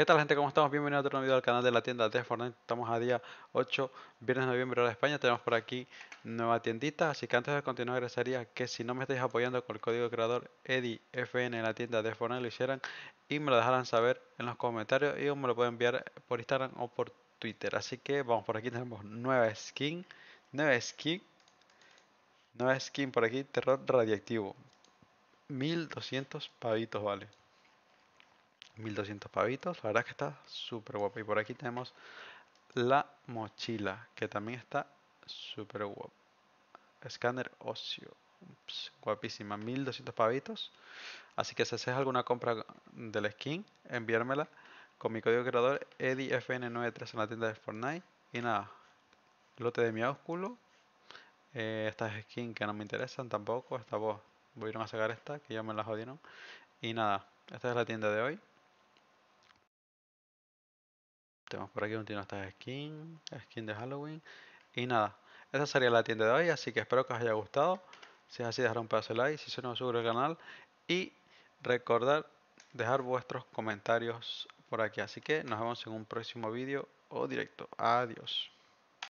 ¿Qué tal gente? ¿Cómo estamos? Bienvenidos a otro nuevo video al canal de la tienda de Fortnite. Estamos a día 8, viernes de noviembre de España. Tenemos por aquí nueva tiendita. Así que antes de continuar agradecería que si no me estáis apoyando con el código creador EDIFN en la tienda de Fortnite lo hicieran y me lo dejaran saber en los comentarios y me lo pueden enviar por Instagram o por Twitter. Así que vamos por aquí. Tenemos nueva skin. Nueva skin. Nueva skin por aquí. Terror radiactivo. 1200 pavitos vale. 1200 pavitos, la verdad es que está súper guapa. Y por aquí tenemos la mochila, que también está súper guapa. Scanner ocio, guapísima, 1200 pavitos. Así que si haces alguna compra del skin, enviármela con mi código creador EDIFN93 en la tienda de Fortnite. Y nada, lote de mi ósculo. Eh, estas skins que no me interesan tampoco, esta voz. voy a sacar esta, que ya me la jodieron. Y nada, esta es la tienda de hoy. Tenemos por aquí continuo estas skin, skin de Halloween. Y nada, esa sería la tienda de hoy, así que espero que os haya gustado. Si es así, dejar un pedazo de like, si se nos sube el canal. Y recordar dejar vuestros comentarios por aquí. Así que nos vemos en un próximo vídeo o directo. Adiós.